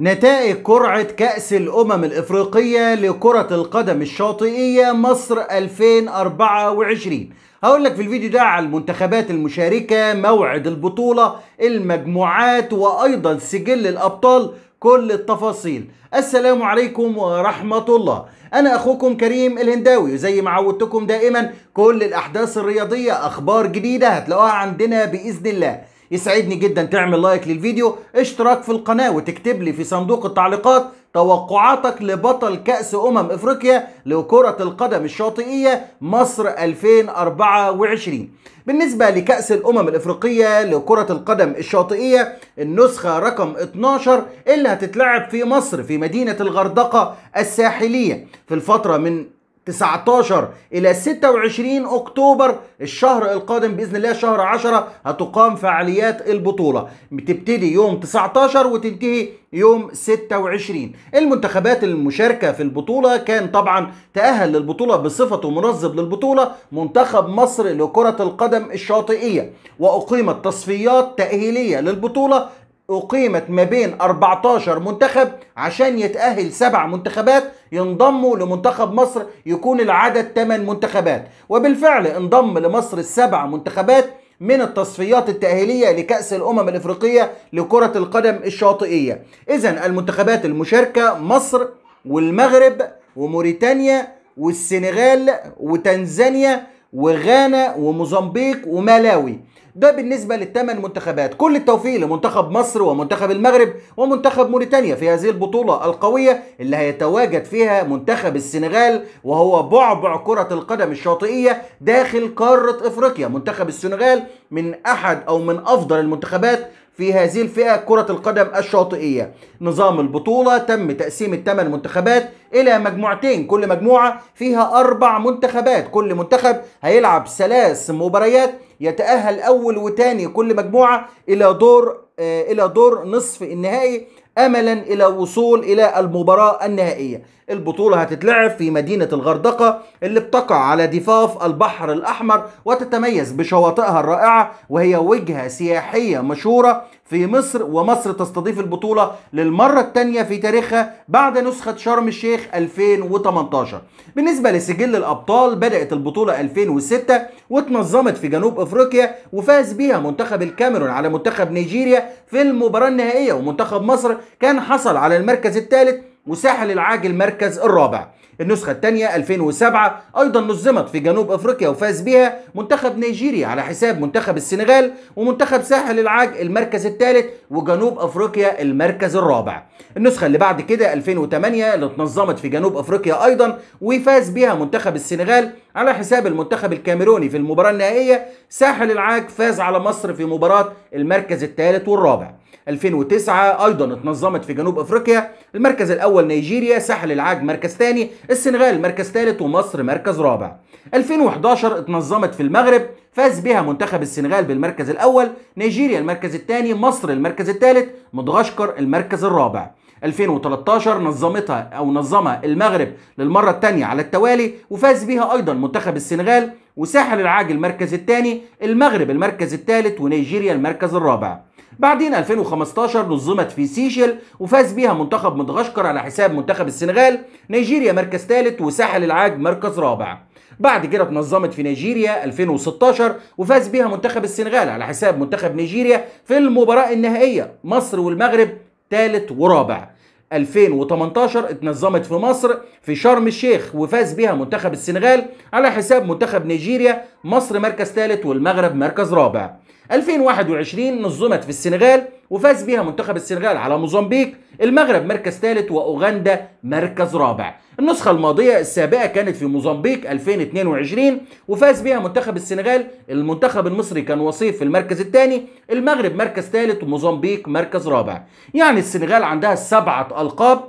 نتائج قرعة كأس الأمم الإفريقية لكرة القدم الشاطئية مصر 2024 هقول لك في الفيديو ده على المنتخبات المشاركة موعد البطولة المجموعات وأيضا سجل الأبطال كل التفاصيل السلام عليكم ورحمة الله أنا أخوكم كريم الهنداوي وزي ما عودتكم دائما كل الأحداث الرياضية أخبار جديدة هتلاقوها عندنا بإذن الله يسعدني جدا تعمل لايك للفيديو اشتراك في القناة وتكتب لي في صندوق التعليقات توقعاتك لبطل كأس أمم إفريقيا لكرة القدم الشاطئية مصر 2024 بالنسبة لكأس الأمم الإفريقية لكرة القدم الشاطئية النسخة رقم 12 اللي هتتلعب في مصر في مدينة الغردقة الساحلية في الفترة من 19 إلى 26 أكتوبر الشهر القادم بإذن الله شهر 10 هتقام فعاليات البطولة بتبتدي يوم 19 وتنتهي يوم 26 المنتخبات المشاركة في البطولة كان طبعا تأهل للبطولة بصفته منظم للبطولة منتخب مصر لكرة القدم الشاطئية وأقيمت تصفيات تأهيلية للبطولة أقيمت ما بين 14 منتخب عشان يتأهل سبع منتخبات ينضموا لمنتخب مصر يكون العدد 8 منتخبات وبالفعل انضم لمصر السبع منتخبات من التصفيات التأهيلية لكأس الأمم الإفريقية لكرة القدم الشاطئية إذا المنتخبات المشاركة مصر والمغرب وموريتانيا والسنغال وتنزانيا وغانا وموزمبيق وملاوي ده بالنسبة للثمان منتخبات كل التوفيق لمنتخب مصر ومنتخب المغرب ومنتخب موريتانيا في هذه البطولة القوية اللي هيتواجد فيها منتخب السنغال وهو بعبع كرة القدم الشاطئية داخل قارة افريقيا منتخب السنغال من احد او من افضل المنتخبات في هذه الفئة كرة القدم الشاطئية نظام البطولة تم تقسيم الثمان منتخبات إلى مجموعتين كل مجموعة فيها أربع منتخبات كل منتخب هيلعب ثلاث مباريات يتأهل أول وتاني كل مجموعة إلى دور آه، إلى دور نصف النهائي املا الى وصول الى المباراه النهائيه البطوله هتتلعب في مدينه الغردقه اللي بتقع على ضفاف البحر الاحمر وتتميز بشواطئها الرائعه وهي وجهه سياحيه مشهوره في مصر ومصر تستضيف البطوله للمره الثانيه في تاريخها بعد نسخه شرم الشيخ 2018 بالنسبه لسجل الابطال بدات البطوله 2006 واتنظمت في جنوب افريقيا وفاز بها منتخب الكاميرون على منتخب نيجيريا في المباراه النهائيه ومنتخب مصر كان حصل على المركز الثالث وساحل العاجل المركز الرابع النسخة الثانية 2007 أيضا نظمت في جنوب أفريقيا وفاز بها منتخب نيجيريا على حساب منتخب السنغال ومنتخب ساحل العاج المركز الثالث وجنوب أفريقيا المركز الرابع النسخة اللي بعد كده 2008 اللي اتنظمت في جنوب أفريقيا أيضا وفاز بها منتخب السنغال على حساب المنتخب الكاميروني في المباراة النهائية ساحل العاج فاز على مصر في مباراة المركز الثالث والرابع 2009 ايضا اتنظمت في جنوب افريقيا المركز الاول نيجيريا ساحل العاج مركز ثاني السنغال مركز ثالث ومصر مركز رابع 2011 اتنظمت في المغرب فاز بها منتخب السنغال بالمركز الاول نيجيريا المركز الثاني مصر المركز الثالث مدغشقر المركز الرابع 2013 نظمتها أو نظمها المغرب للمرة الثانية على التوالي وفاز بها أيضا منتخب السنغال وساحل العاج المركز الثاني المغرب المركز الثالث ونيجيريا المركز الرابع بعدين 2015 نظمت في سيشل وفاز بيها منتخب مدغشقر على حساب منتخب السنغال نيجيريا مركز ثالث وساحل العاج مركز رابع بعد كده اتنظمت في نيجيريا 2016 وفاز بيها منتخب السنغال على حساب منتخب نيجيريا في المباراة النهائية مصر والمغرب ثالث ورابع 2018 اتنظمت في مصر في شرم الشيخ وفاز بها منتخب السنغال على حساب منتخب نيجيريا مصر مركز ثالث والمغرب مركز رابع 2021 نظمت في السنغال وفاز بها منتخب السنغال على موزمبيق المغرب مركز ثالث واوغندا مركز رابع النسخه الماضيه السابقه كانت في موزمبيق 2022 وفاز بها منتخب السنغال المنتخب المصري كان وصيف في المركز الثاني المغرب مركز ثالث وموزمبيق مركز رابع يعني السنغال عندها سبعه القاب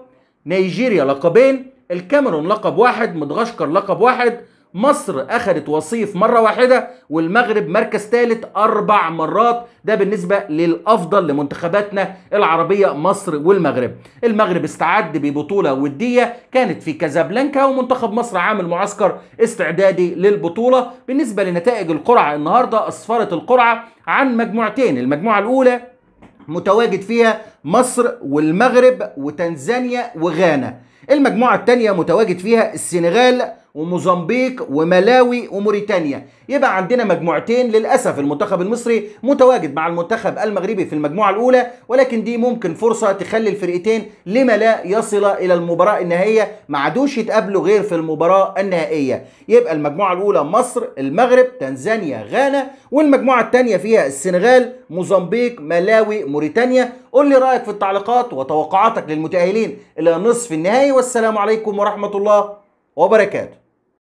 نيجيريا لقبين الكاميرون لقب واحد مدغشقر لقب واحد مصر اخذت وصيف مره واحده والمغرب مركز ثالث اربع مرات ده بالنسبه للافضل لمنتخباتنا العربيه مصر والمغرب المغرب استعد ببطوله وديه كانت في كازابلانكا ومنتخب مصر عامل معسكر استعدادي للبطوله بالنسبه لنتائج القرعه النهارده اسفرت القرعه عن مجموعتين المجموعه الاولى متواجد فيها مصر والمغرب وتنزانيا وغانا المجموعة التانية متواجد فيها السنغال وموزمبيق وملاوي وموريتانيا يبقى عندنا مجموعتين للأسف المنتخب المصري متواجد مع المنتخب المغربي في المجموعة الأولى ولكن دي ممكن فرصة تخلي الفرقتين لما لا يصل إلى المباراة النهائية ما عادوش يتقابلوا غير في المباراة النهائية يبقى المجموعة الأولى مصر المغرب تنزانيا غانا والمجموعة الثانية فيها السنغال موزمبيق ملاوي موريتانيا قول لي رأيك رأيك في التعليقات وتوقعاتك للمتأهلين إلى نصف النهائي والسلام عليكم ورحمة الله وبركاته